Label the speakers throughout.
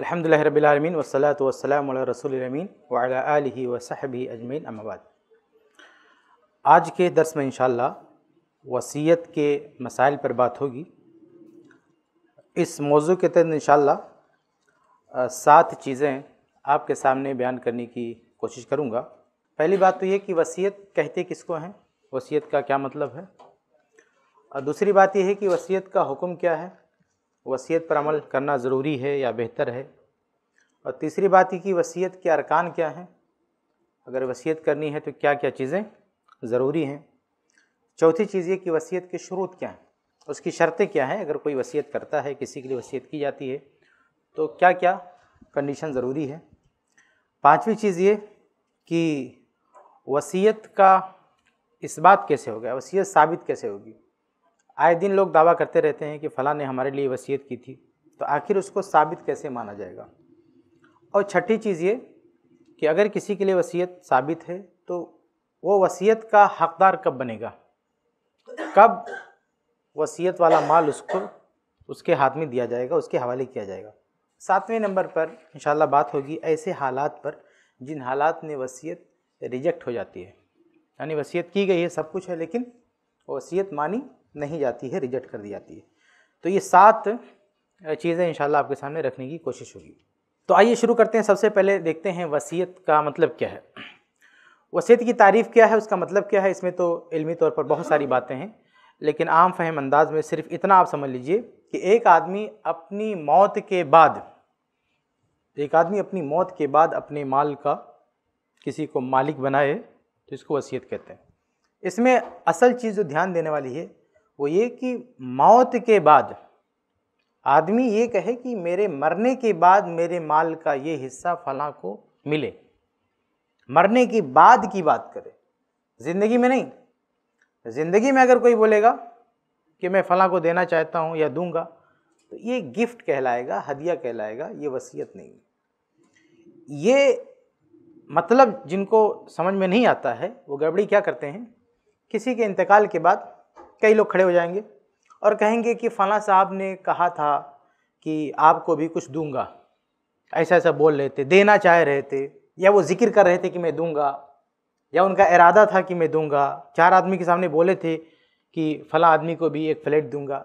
Speaker 1: अलहमदिल्ला रबीआलमीन वसलात वसलाम रसोलमीन वाला आलि वसहबी अजमीन अहमदाबाद आज के दर्स में इनशा वसीयत के मसाइल पर बात होगी इस मौजू के तहत इन सात चीज़ें आपके सामने बयान करने की कोशिश करूँगा पहली बात तो ये कि वसीयत कहते किस को हैं वसीयत का क्या मतलब है और दूसरी बात यह है कि वसीयत का हुक्म क्या है वसीयत पर अमल करना ज़रूरी है या बेहतर है और तीसरी बात यह कि वसीयत के अरकान क्या हैं अगर वसीयत करनी है तो क्या क्या चीज़ें ज़रूरी हैं चौथी चीज़ ये कि वसीयत के शुरूत क्या हैं उसकी शर्तें क्या हैं अगर कोई वसीयत करता है किसी के लिए वसीयत की जाती है तो क्या क्या कंडीशन ज़रूरी है पांचवी चीज़ ये कि वसीयत का इस बात कैसे हो गया वसीयत साबित कैसे होगी आए दिन लोग दावा करते रहते हैं कि फ़लाँ ने हमारे लिए वसीयत की थी तो आखिर उसको साबित कैसे माना जाएगा और छठी चीज़ ये कि अगर किसी के लिए वसीयत साबित है तो वो वसीयत का हकदार कब बनेगा कब वसीयत वाला माल उसको उसके हाथ में दिया जाएगा उसके हवाले किया जाएगा सातवें नंबर पर इंशाल्लाह बात होगी ऐसे हालात पर जिन हालात में वसीयत रिजेक्ट हो जाती है यानी वसीयत की गई है सब कुछ है लेकिन वसीयत मानी नहीं जाती है रिजेक्ट कर दी जाती है तो ये सात चीज़ें इंशाल्लाह आपके सामने रखने की कोशिश होगी तो आइए शुरू करते हैं सबसे पहले देखते हैं वसीयत का मतलब क्या है वसीयत की तारीफ़ क्या है उसका मतलब क्या है इसमें तो इलमी तौर पर बहुत सारी बातें हैं लेकिन आम फहम अंदाज में सिर्फ इतना आप समझ लीजिए कि एक आदमी अपनी मौत के बाद एक आदमी अपनी मौत के बाद अपने माल का किसी को मालिक बनाए तो इसको वसीयत कहते हैं इसमें असल चीज़ जो ध्यान देने वाली है वो ये कि मौत के बाद आदमी ये कहे कि मेरे मरने के बाद मेरे माल का ये हिस्सा फला को मिले मरने के बाद की बात करें ज़िंदगी में नहीं ज़िंदगी में अगर कोई बोलेगा कि मैं फला को देना चाहता हूँ या दूंगा तो ये गिफ्ट कहलाएगा हदिया कहलाएगा ये वसीयत नहीं है ये मतलब जिनको समझ में नहीं आता है वो गड़बड़ी क्या करते हैं किसी के इंतकाल के बाद कई लोग खड़े हो जाएंगे और कहेंगे कि फ़लाँ साहब ने कहा था कि आपको भी कुछ दूंगा ऐसा ऐसा बोल रहे थे देना चाह रहे थे या वो जिक्र कर रहे थे कि मैं दूंगा या उनका इरादा था कि मैं दूंगा चार आदमी के सामने बोले थे कि फ़लाँ आदमी को भी एक फ्लैट दूंगा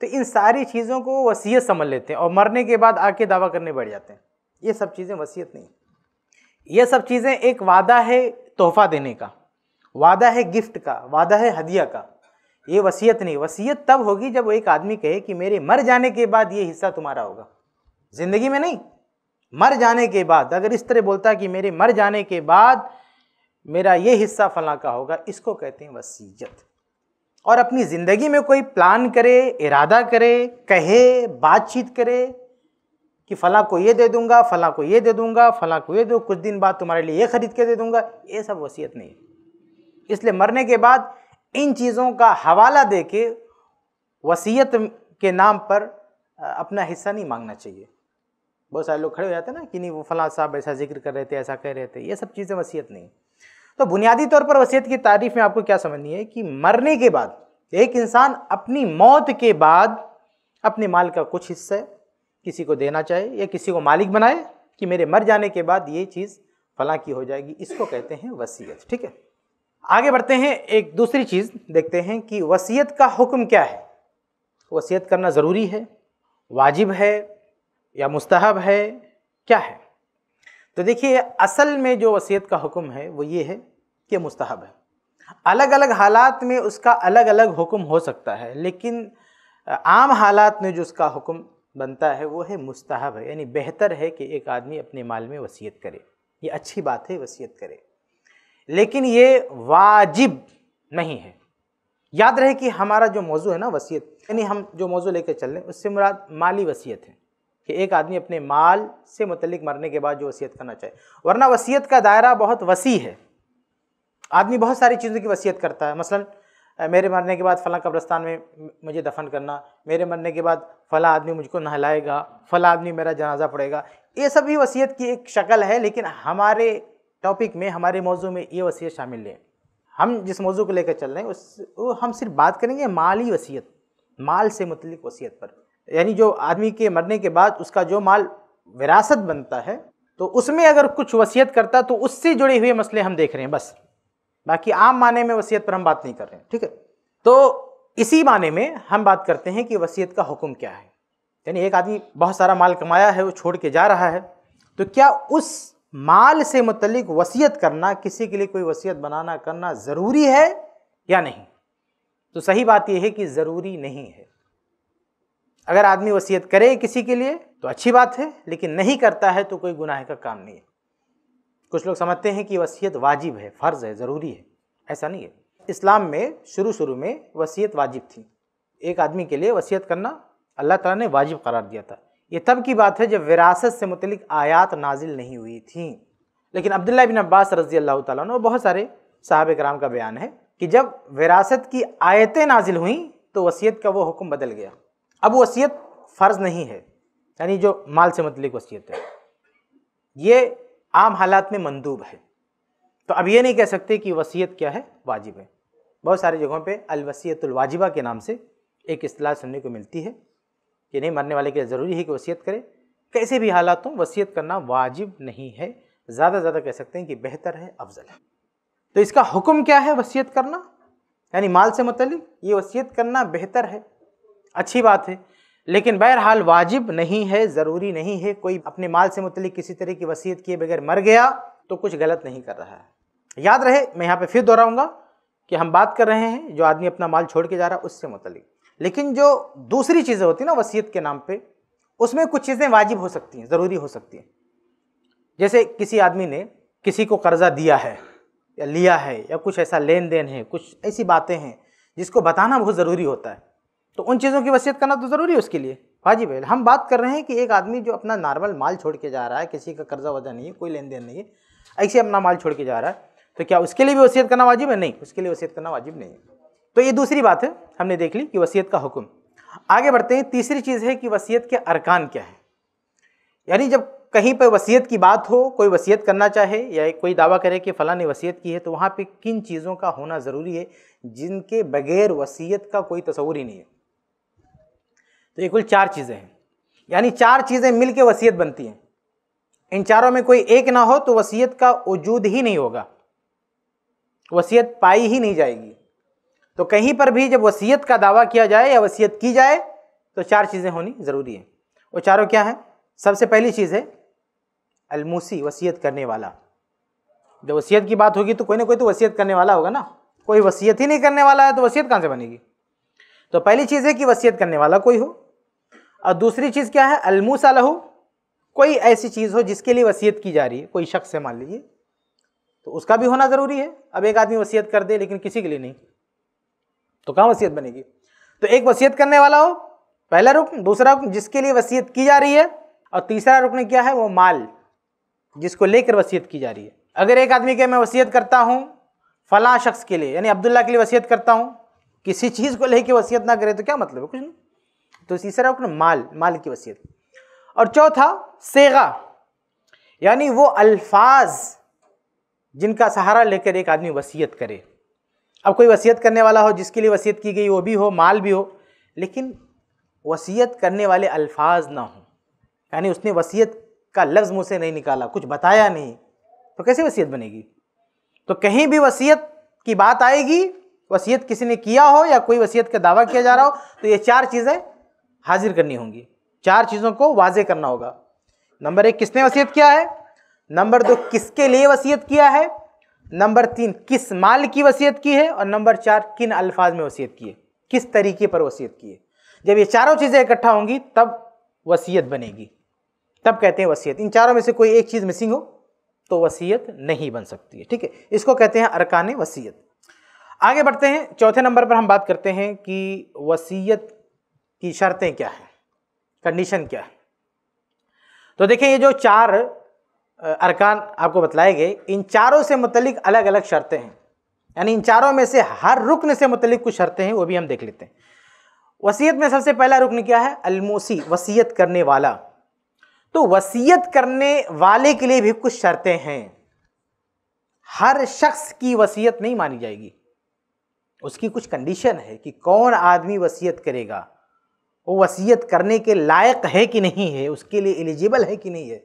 Speaker 1: तो इन सारी चीज़ों को वसीयत समझ लेते हैं और मरने के बाद आके दावा करने बैठ जाते हैं ये सब चीज़ें वसीयत नहीं ये सब चीज़ें एक वादा है तोहफ़ा देने का वादा है गिफ्ट का वादा है हदिया का ये वसीयत नहीं वसीयत तब होगी जब वो एक आदमी कहे कि मेरे मर जाने के बाद ये हिस्सा तुम्हारा होगा ज़िंदगी में नहीं मर जाने के बाद अगर इस तरह बोलता कि मेरे मर जाने के बाद मेरा ये हिस्सा फला का होगा इसको कहते हैं वसीयत और अपनी ज़िंदगी में कोई प्लान करे इरादा करे कहे बातचीत करे कि फ़ला को ये दे दूंगा फ़ला को ये दे दूंगा फ़ला को ये दो कुछ दिन बाद तुम्हारे लिए ये ख़रीद के दे दूंगा ये सब वसीयत नहीं इसलिए मरने के बाद इन चीज़ों का हवाला दे के वसीयत के नाम पर अपना हिस्सा नहीं मांगना चाहिए बहुत सारे लोग खड़े हो जाते हैं ना कि नहीं वो फलां साहब ऐसा जिक्र कर रहे थे ऐसा कह रहे थे ये सब चीज़ें वसीयत नहीं तो बुनियादी तौर पर वसीयत की तारीफ में आपको क्या समझनी है कि मरने के बाद एक इंसान अपनी मौत के बाद अपने माल का कुछ हिस्सा किसी को देना चाहे या किसी को मालिक बनाए कि मेरे मर जाने के बाद ये चीज़ फलां की हो जाएगी इसको कहते हैं वसीयत ठीक है आगे बढ़ते हैं एक दूसरी चीज़ देखते हैं कि वसीयत का हुक्म क्या है वसीयत करना ज़रूरी है वाजिब है या मुस्तहब है क्या है तो देखिए असल में जो वसीयत का हुक्म है वो ये है कि मुस्तहब है अलग अलग हालात में उसका अलग अलग हुक्म हो सकता है लेकिन आम हालात में जो उसका हुक्म बनता है वो है मुस्तहब है यानी बेहतर है कि एक आदमी अपने माल में वसीयत करे ये अच्छी बात है वसीयत करे लेकिन ये वाजिब नहीं है याद रहे कि हमारा जो मौजू है ना वसीयत यानी हम जो मौजू लेकर चल रहे हैं उससे मुराद माली वसीयत है कि एक आदमी अपने माल से मतलब मरने के बाद जो वसीयत करना चाहिए वरना वसीयत का दायरा बहुत वसी है आदमी बहुत सारी चीज़ों की वसीयत करता है मसलन मेरे मरने के बाद फ़लाँ कब्रस्तान में मुझे दफन करना मेरे मरने के बाद फ़ला आदमी मुझको नहलाएगा फ़ला आदमी मेरा जनाजा पड़ेगा ये सब भी वसीयत की एक शक्ल है लेकिन हमारे टॉपिक में हमारे मौजू में ये वसीयत शामिल है हम जिस मौजू को लेकर चल रहे हैं उस वो हम सिर्फ बात करेंगे माली वसीयत माल से मुतलिक वसीयत पर यानी जो आदमी के मरने के बाद उसका जो माल विरासत बनता है तो उसमें अगर कुछ वसीयत करता तो उससे जुड़े हुए मसले हम देख रहे हैं बस बाकी आम माने में वसीयत पर हम बात नहीं कर रहे हैं ठीक है तो इसी माने में हम बात करते हैं कि वसीयत का हुक्म क्या है यानी एक आदमी बहुत सारा माल कमाया है वो छोड़ के जा रहा है तो क्या उस माल से मुतलिक वसीयत करना किसी के लिए कोई वसीयत बनाना करना ज़रूरी है या नहीं तो सही बात यह है कि ज़रूरी नहीं है अगर आदमी वसीयत करे किसी के लिए तो अच्छी बात है लेकिन नहीं करता है तो कोई गुनाह का काम नहीं है कुछ लोग समझते हैं कि वसीयत वाजिब है फ़र्ज़ है ज़रूरी है ऐसा नहीं है इस्लाम में शुरू शुरू में वसीयत वाजिब थी एक आदमी के लिए वसीयत करना अल्लाह ताला ने वाजिब करार दिया था ये तब की बात है जब विरासत से मुतलिक आयात नाजिल नहीं हुई थी लेकिन अब्दुल्ला बिन अब्बास रजी अल्लाह तौर बहुत सारे साहब कराम का बयान है कि जब विरासत की आयतें नाजिल हुई तो वसीयत का वो हुक्म बदल गया अब वसीयत फ़र्ज़ नहीं है यानी जो माल से मतलब वसीयत है ये आम हालात में मंदूब है तो अब ये नहीं कह सकते कि वसीयत क्या है वाजिब है बहुत सारी जगहों पे अलवसीतुलवाजिबा के नाम से एक असलाह सुनने को मिलती है कि नहीं मरने वाले के लिए ज़रूरी है कि वसीयत करे कैसे भी हालात हों वसीयत करना वाजिब नहीं है ज़्यादा ज़्यादा कह सकते हैं कि बेहतर है अफजल है तो इसका हुक्म क्या है वसीयत करना यानी माल से मतलब ये वसीयत करना बेहतर है अच्छी बात है लेकिन बहरहाल वाजिब नहीं है ज़रूरी नहीं है कोई अपने माल से मतलब किसी तरह की वसीयत किए बगैर मर गया तो कुछ गलत नहीं कर रहा है याद रहे मैं यहाँ पे फिर दोहराऊंगा कि हम बात कर रहे हैं जो आदमी अपना माल छोड़ के जा रहा है उससे मतलब लेकिन जो दूसरी चीज़ें होती ना वसीयत के नाम पे उसमें कुछ चीज़ें वाजिब हो सकती हैं ज़रूरी हो सकती हैं जैसे किसी आदमी ने किसी को कर्ज़ा दिया है या लिया है या कुछ ऐसा लेन देन है कुछ ऐसी बातें हैं जिसको बताना बहुत ज़रूरी होता है तो उन चीज़ों की वसीयत करना तो ज़रूरी है उसके लिए वाजिब है हम बात कर रहे हैं कि एक आदमी जो अपना नॉर्मल माल छोड़ के जा रहा है किसी का कर्जा वजह नहीं है कोई लेन देन नहीं है ऐसे अपना माल छोड़ के जा रहा है तो क्या उसके लिए भी वसीयत करना वाजिब है नहीं उसके लिए वसीयत करना वाजिब नहीं है तो ये दूसरी बात है हमने देख ली कि वसीयत का हुक्म आगे बढ़ते हैं तीसरी चीज़ है कि वसीयत के अरकान क्या है यानी जब कहीं पर वसीयत की बात हो कोई वसीयत करना चाहे या कोई दावा करे कि फ़लाँ ने वसीयत की है तो वहाँ पे किन चीज़ों का होना ज़रूरी है जिनके बगैर वसीयत का कोई तस्वूर ही नहीं है तो ये कुल चार चीज़ें हैं यानी चार चीज़ें मिल के वसीयत बनती हैं इन चारों में कोई एक ना हो तो वसीयत का वजूद ही नहीं होगा वसीयत पाई ही नहीं जाएगी तो कहीं पर भी जब वसीयत का दावा किया जाए या वसीयत की जाए तो चार चीज़ें होनी ज़रूरी है वो चारों क्या है सबसे पहली चीज़ है अलमूसी वसीयत करने वाला जब वसीयत की बात होगी तो कोई ना कोई तो वसीयत करने वाला होगा ना कोई वसीयत ही नहीं करने वाला है तो वसीयत कहाँ से बनेगी तो पहली चीज़ है कि वसीयत करने वाला कोई हो और दूसरी चीज़ क्या है अलमूसा लहू कोई ऐसी चीज़ हो जिसके लिए वसीयत की जा रही है कोई शख्स है मान लीजिए तो उसका भी होना ज़रूरी है अब एक आदमी वसीयत कर दे लेकिन किसी के लिए नहीं तो कहाँ वसीयत बनेगी तो एक वसीयत करने वाला हो पहला रुकन दूसरा रुकन जिसके लिए वसीयत की जा रही है और तीसरा रुकन क्या है वो माल जिसको लेकर वसीयत की जा रही है अगर एक आदमी के मैं वसीयत करता हूँ फला शख्स के लिए यानी अब्दुल्ला के लिए वसीयत करता हूँ किसी चीज़ को लेकर वसीयत ना करे तो क्या मतलब है कुछ नहीं तो तीसरा रुकन माल माल की वसीयत और चौथा सेगा यानी वो अल्फाज जिनका सहारा लेकर एक आदमी वसीयत करे अब कोई वसीयत करने वाला हो जिसके लिए वसीयत की गई वो भी हो माल भी हो लेकिन वसीयत करने वाले अल्फाज ना हों यानी उसने वसीयत का लफ्ज़ मुँह से नहीं निकाला कुछ बताया नहीं तो कैसे वसीयत बनेगी तो कहीं भी वसीयत की बात आएगी वसीयत किसी ने किया हो या कोई वसीयत का दावा किया जा रहा हो तो ये चार चीज़ें हाजिर करनी होंगी चार चीज़ों को वाजे करना होगा नंबर एक किसने वसीयत किया है नंबर दो किसके लिए वसीयत किया है नंबर तीन किस माल की वसीयत की है और नंबर चार किन अल्फाज में वसीयत की है किस तरीके पर वसीयत की है जब ये चारों चीज़ें इकट्ठा होंगी तब वसीयत बनेगी तब कहते हैं वसीयत इन चारों में से कोई एक चीज़ मिसिंग हो तो वसीयत नहीं बन सकती है ठीक है इसको कहते हैं अरकान वसीयत आगे बढ़ते हैं चौथे नंबर पर हम बात करते हैं कि वसीयत की शर्तें क्या हैं कंडीशन क्या है तो देखें ये जो चार अरकान आपको बताए गए इन चारों से मुतलिक अलग अलग शर्तें हैं यानी इन चारों में से हर रुकन से मुतलिक कुछ शर्तें हैं वो भी हम देख लेते हैं वसीयत में सबसे पहला रुकन क्या है अलमोसी वसीयत करने वाला तो वसीयत करने वाले के लिए भी कुछ शर्तें हैं हर शख्स की वसीयत नहीं मानी जाएगी उसकी कुछ कंडीशन है कि कौन आदमी वसीयत करेगा वो वसीयत करने के लायक है कि नहीं है उसके लिए एलिजिबल है कि नहीं है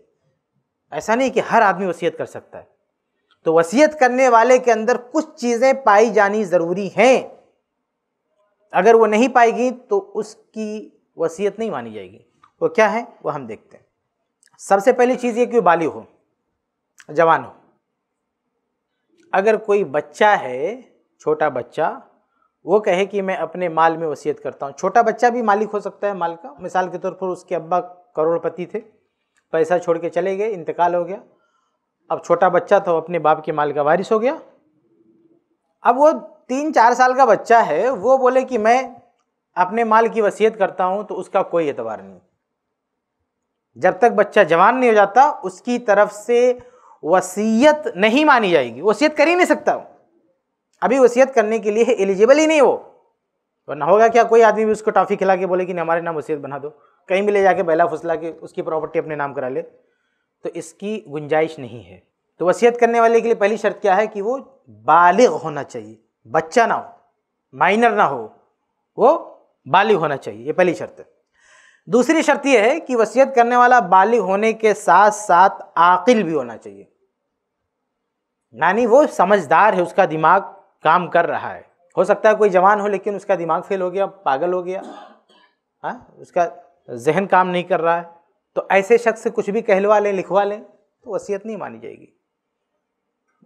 Speaker 1: ऐसा नहीं कि हर आदमी वसीयत कर सकता है तो वसीयत करने वाले के अंदर कुछ चीज़ें पाई जानी ज़रूरी हैं अगर वो नहीं पाएगी तो उसकी वसीयत नहीं मानी जाएगी वो क्या है वो हम देखते हैं सबसे पहली चीज़ ये कि बाली हो जवान हो अगर कोई बच्चा है छोटा बच्चा वो कहे कि मैं अपने माल में वसीयत करता हूँ छोटा बच्चा भी मालिक हो सकता है माल का मिसाल के तौर पर उसके अब्बा करोड़पति थे पैसा छोड़ के चले गए इंतकाल हो गया अब छोटा बच्चा था तो अपने बाप के माल का वारिस हो गया अब वो तीन चार साल का बच्चा है वो बोले कि मैं अपने माल की वसीयत करता हूँ तो उसका कोई एतबार नहीं जब तक बच्चा जवान नहीं हो जाता उसकी तरफ से वसीयत नहीं मानी जाएगी वसीयत कर ही नहीं सकता अभी वसीयत करने के लिए एलिजिबल ही नहीं वो वरना होगा क्या कोई आदमी भी उसको टॉफ़ी खिला के बोले कि हमारे नाम वसीयत बना दो कहीं भी ले जाके बहला फुसला के उसकी प्रॉपर्टी अपने नाम करा ले तो इसकी गुंजाइश नहीं है तो वसीयत करने वाले के लिए पहली शर्त क्या है कि वो बालिग होना चाहिए बच्चा ना हो माइनर ना हो वो बालिग होना चाहिए ये पहली शर्त है दूसरी शर्त यह है कि वसीयत करने वाला बालिग होने के साथ साथ आकिल भी होना चाहिए यानी वो समझदार है उसका दिमाग काम कर रहा है हो सकता है कोई जवान हो लेकिन उसका दिमाग फेल हो गया पागल हो गया हाँ उसका जहन काम नहीं कर रहा है तो ऐसे शख्स से कुछ भी कहलवा लें लिखवा लें तो वसीयत नहीं मानी जाएगी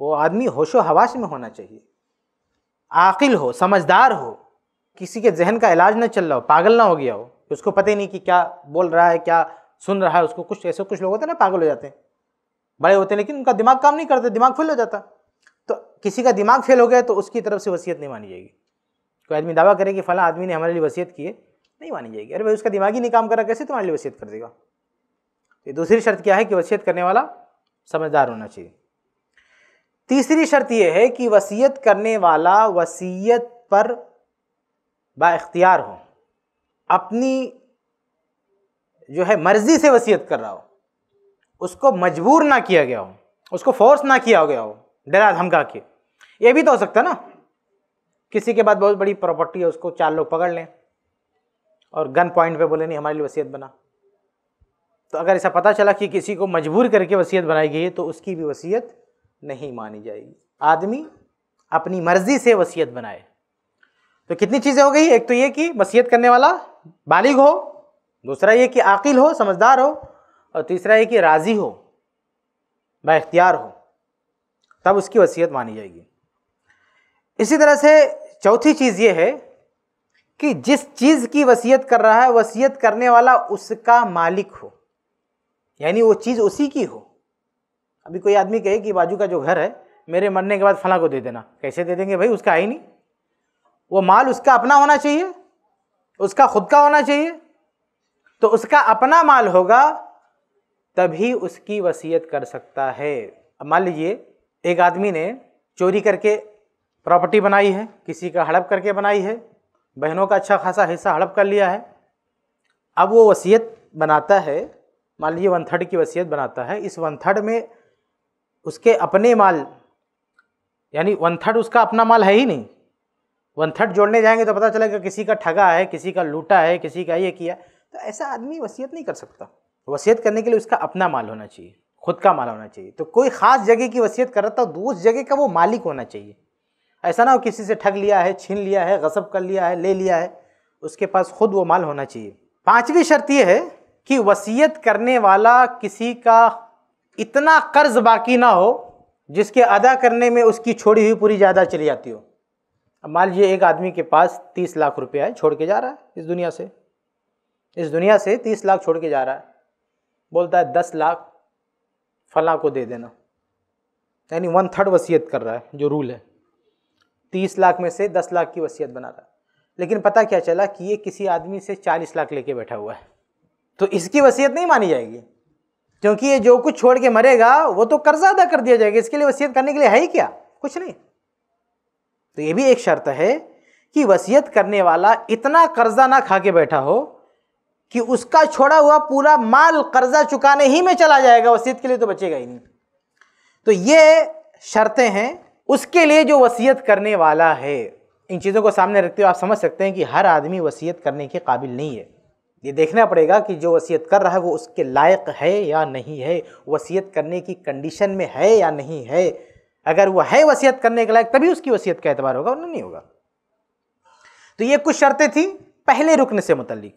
Speaker 1: वो आदमी होशो हवाश में होना चाहिए आकिल हो समझदार हो किसी के जहन का इलाज ना चल रहा हो पागल ना हो गया हो उसको पता ही नहीं कि क्या बोल रहा है क्या सुन रहा है उसको कुछ ऐसे कुछ लोग होते हैं ना पागल हो जाते हैं बड़े होते हैं लेकिन उनका दिमाग काम नहीं करते दिमाग फेल हो जाता तो किसी का दिमाग फेल हो गया तो उसकी तरफ से वसीयत नहीं मानी जाएगी कोई आदमी दावा करे कि फ़लाँ आदमी ने हमारे लिए वसीयत की है नहीं मानी जाएगी अरे भाई उसका दिमाग ही नहीं काम रहा कैसे तुम्हारे लिए वसीयत कर देगा तो दूसरी शर्त क्या है कि वसीयत करने वाला समझदार होना चाहिए तीसरी शर्त यह है कि वसीयत करने वाला वसीयत पर बाख्तियार हो अपनी जो है मर्जी से वसीयत कर रहा हो उसको मजबूर ना किया गया हो उसको फोर्स ना किया गया हो डरा धमका के ये भी तो हो सकता ना किसी के बाद बहुत बड़ी प्रॉपर्टी है उसको चार लोग पकड़ लें और गन पॉइंट पे बोले नहीं हमारे लिए वसीयत बना तो अगर ऐसा पता चला कि किसी को मजबूर करके वसीयत बनाई गई है तो उसकी भी वसीयत नहीं मानी जाएगी आदमी अपनी मर्जी से वसीयत बनाए तो कितनी चीज़ें हो गई एक तो ये कि वसीयत करने वाला बालिग हो दूसरा ये कि आकिल हो समझदार हो और तीसरा ये कि राज़ी हो बाख्तियार हो तब उसकी वसीयत मानी जाएगी इसी तरह से चौथी चीज़ ये है कि जिस चीज़ की वसीयत कर रहा है वसीयत करने वाला उसका मालिक हो यानी वो चीज़ उसी की हो अभी कोई आदमी कहे कि बाजू का जो घर है मेरे मरने के बाद फला को दे देना कैसे दे देंगे भाई उसका है ही नहीं वो माल उसका अपना होना चाहिए उसका खुद का होना चाहिए तो उसका अपना माल होगा तभी उसकी वसीयत कर सकता है मान लीजिए एक आदमी ने चोरी करके प्रॉपर्टी बनाई है किसी का हड़प करके बनाई है बहनों का अच्छा खासा हिस्सा हड़प कर लिया है अब वो वसीयत बनाता है मान लीजिए वन थर्ड की वसीयत बनाता है इस वन थर्ड में उसके अपने माल यानी वन थर्ड उसका अपना माल है ही नहीं वन थर्ड जोड़ने जाएंगे तो पता चलेगा किसी का ठगा है किसी का लूटा है किसी का ये किया तो ऐसा आदमी वसीयत नहीं कर सकता वसीयत करने के लिए उसका अपना माल होना चाहिए खुद का माल होना चाहिए तो कोई ख़ास जगह की वसीयत कर रहा था तो उस जगह का वो मालिक होना चाहिए ऐसा ना हो किसी से ठग लिया है छीन लिया है गसब कर लिया है ले लिया है उसके पास खुद वो माल होना चाहिए पांचवी शर्त यह है कि वसीयत करने वाला किसी का इतना कर्ज बाकी ना हो जिसके अदा करने में उसकी छोड़ी हुई पूरी ज़्यादा चली जाती हो अब मान लीजिए एक आदमी के पास तीस लाख रुपया है छोड़ के जा रहा है इस दुनिया से इस दुनिया से तीस लाख छोड़ के जा रहा है बोलता है दस लाख फला को दे देना यानी वन थर्ड वसीयत कर रहा है जो रूल है तीस लाख में से दस लाख की वसीयत बना रहा लेकिन पता क्या चला कि ये किसी आदमी से चालीस लाख लेके बैठा हुआ है तो इसकी वसीयत नहीं मानी जाएगी क्योंकि ये जो कुछ छोड़ के मरेगा वो तो कर्जा अदा कर दिया जाएगा इसके लिए वसीयत करने के लिए है ही क्या कुछ नहीं तो ये भी एक शर्त है कि वसीयत करने वाला इतना कर्जा ना खा के बैठा हो कि उसका छोड़ा हुआ पूरा माल कर्जा चुकाने ही में चला जाएगा वसीयत के लिए तो बचेगा ही नहीं तो ये शर्तें हैं उसके लिए जो वसीयत करने वाला है इन चीज़ों को सामने रखते हुए आप समझ सकते हैं कि हर आदमी वसीयत करने के काबिल नहीं है ये देखना पड़ेगा कि जो वसीयत कर रहा है वो उसके लायक है या नहीं है वसीयत करने की कंडीशन में है या नहीं है अगर वो है वसीयत करने के लायक तभी उसकी वसीयत का एतबार होगा वरना नहीं होगा तो ये कुछ शर्तें थी पहले रुकन से मुतलिक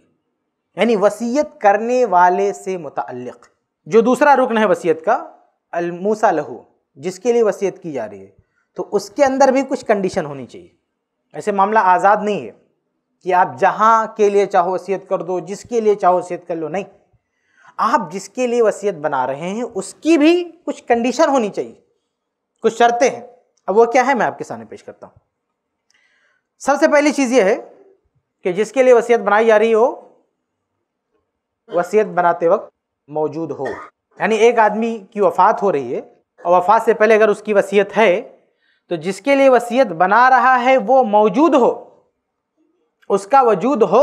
Speaker 1: यानी वसीयत करने वाले से मुतलक जो दूसरा रुकन है वसीयत का अलमूसा लहू जिसके लिए वसीयत की जा रही है तो उसके अंदर भी कुछ कंडीशन होनी चाहिए ऐसे मामला आज़ाद नहीं है कि आप जहाँ के लिए चाहो वसीयत कर दो जिसके लिए चाहो वसीयत कर लो नहीं आप जिसके लिए वसीयत बना रहे हैं उसकी भी कुछ कंडीशन होनी चाहिए कुछ शर्तें हैं अब वो क्या है मैं आपके सामने पेश करता हूँ सबसे पहली चीज़ ये है कि जिसके लिए वसीयत बनाई जा रही हो वसीयत बनाते वक्त मौजूद हो यानी एक आदमी की वफात हो रही है और वफात से पहले अगर उसकी वसीयत है तो जिसके लिए वसीयत बना रहा है वो मौजूद हो उसका वजूद हो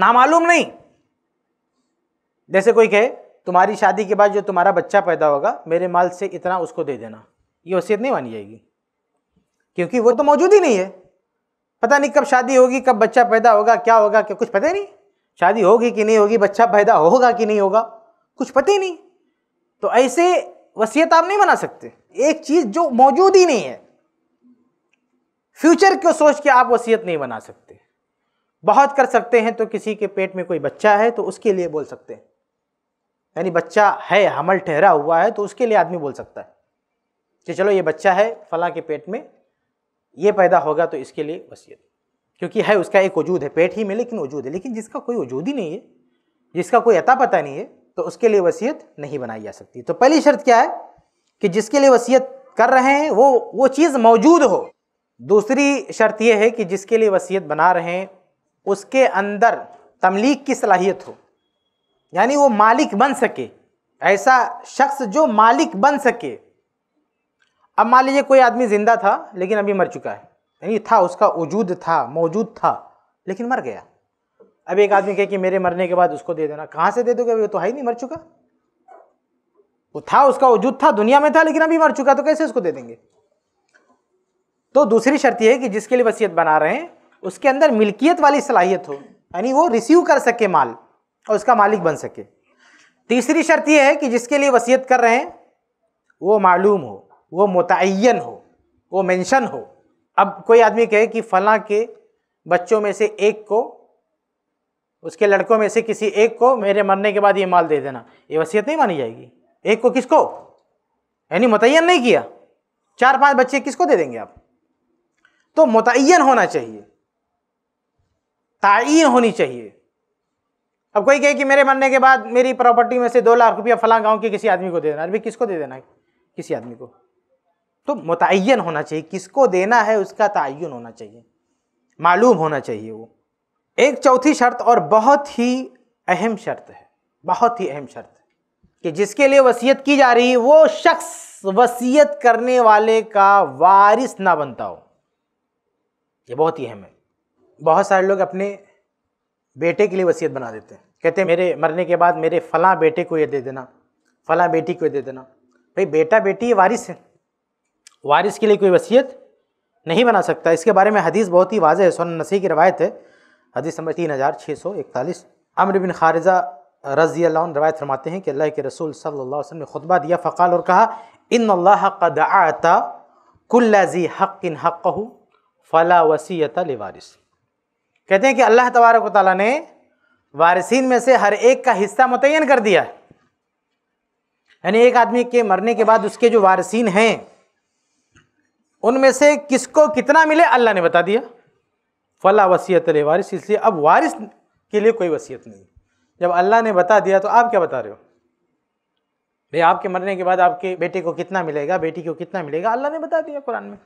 Speaker 1: नामालूम नहीं जैसे कोई कहे तुम्हारी शादी के बाद जो तुम्हारा बच्चा पैदा होगा मेरे माल से इतना उसको दे देना ये वसीयत नहीं मानी जाएगी क्योंकि वो तो मौजूद ही नहीं है पता नहीं कब शादी होगी कब बच्चा पैदा होगा क्या होगा क्या कुछ पता ही नहीं शादी होगी कि नहीं होगी बच्चा पैदा होगा कि नहीं होगा कुछ पता ही नहीं तो ऐसे वसीयत आप नहीं बना सकते एक चीज जो मौजूद ही नहीं है फ्यूचर को सोच के आप वसीयत नहीं बना सकते बहुत कर सकते हैं तो किसी के पेट में कोई बच्चा है तो उसके लिए बोल सकते हैं यानी बच्चा है हमल ठहरा हुआ है तो उसके लिए आदमी बोल सकता है कि चलो ये बच्चा है फला के पेट में ये पैदा होगा तो इसके लिए वसीयत क्योंकि है उसका एक वजूद है पेट ही में लेकिन वजूद है लेकिन जिसका कोई वजूद ही नहीं है जिसका कोई अता पता नहीं है तो उसके लिए वसीयत नहीं बनाई जा सकती तो पहली शर्त क्या है कि जिसके लिए वसीयत कर रहे हैं वो वो चीज़ मौजूद हो दूसरी शर्त यह है कि जिसके लिए वसीयत बना रहे हैं उसके अंदर तमलीक की सलाहियत हो यानी वो मालिक बन सके ऐसा शख्स जो मालिक बन सके अब मान लीजिए कोई आदमी ज़िंदा था लेकिन अभी मर चुका है यानी था उसका वजूद था मौजूद था लेकिन मर गया अब एक आदमी कहे कि मेरे मरने के बाद उसको दे देना कहाँ से दे दोगे वो तो है ही नहीं मर चुका वो था उसका वजूद था दुनिया में था लेकिन अभी मर चुका तो कैसे उसको दे देंगे तो दूसरी शर्त यह है कि जिसके लिए वसीयत बना रहे हैं उसके अंदर मिल्कियत वाली सलाहियत हो यानी वो रिसीव कर सके माल और उसका मालिक बन सके तीसरी शर्त यह है कि जिसके लिए वसीयत कर रहे हैं वो मालूम हो वो मुतन हो वो मेंशन हो अब कोई आदमी कहे कि फला के बच्चों में से एक को उसके लड़कों में से किसी एक को मेरे मरने के बाद ये माल दे देना ये वसीयत नहीं मानी जाएगी एक को किसको यानी मुतयन नहीं किया चार पांच बच्चे किसको दे देंगे आप तो मुतयन होना चाहिए तयन होनी चाहिए अब कोई कहे कि मेरे मरने के बाद मेरी प्रॉपर्टी में से दो लाख रुपया फला गांव के किसी आदमी को दे देना अरे किसको दे देना है किसी आदमी को तो मुतयन होना चाहिए किसको देना है उसका तयन होना चाहिए मालूम होना चाहिए वो एक चौथी शर्त और बहुत ही अहम शर्त है बहुत ही अहम शर्त कि जिसके लिए वसीयत की जा रही है वो शख्स वसीयत करने वाले का वारिस ना बनता हो ये बहुत ही अहम है बहुत सारे लोग अपने बेटे के लिए वसीयत बना देते हैं कहते हैं मेरे मरने के बाद मेरे फलां बेटे को ये दे देना फलां बेटी को ये दे देना भाई बेटा बेटी ये वारिस है वारिस के लिए कोई वसीयत नहीं बना सकता इसके बारे में हदीस बहुत ही वाजह है सोन नसी की रवायत है हदीस नंबर तीन हज़ार छः सौ इकतालीस अमर बिन खारजा रज़ी अल्लाह रवायत फरमाते हैं कि अल्लाह के रसूल सल्लल्लाहु अलैहि वसल्लम ने खुतबा दिया फ़काल और कहा इन अल्लाह कद आता कुल्लाजी हक इन हक़ फ़ला वसीत वारिस कहते हैं कि अल्लाह तबारक ताली ने वारसिन में से हर एक का हिस्सा मुतन कर दिया है यानी एक आदमी के मरने के बाद उसके जो वारसिन हैं उनमें से किसको कितना मिले अल्लाह ने बता दिया फ़ला वसीत वारिस इसलिए अब वारिस के लिए कोई वसीयत नहीं जब अल्लाह ने बता दिया तो आप क्या बता रहे हो भाई आपके मरने के बाद आपके बेटे को कितना मिलेगा बेटी को कितना मिलेगा अल्लाह ने बता दिया कुरान में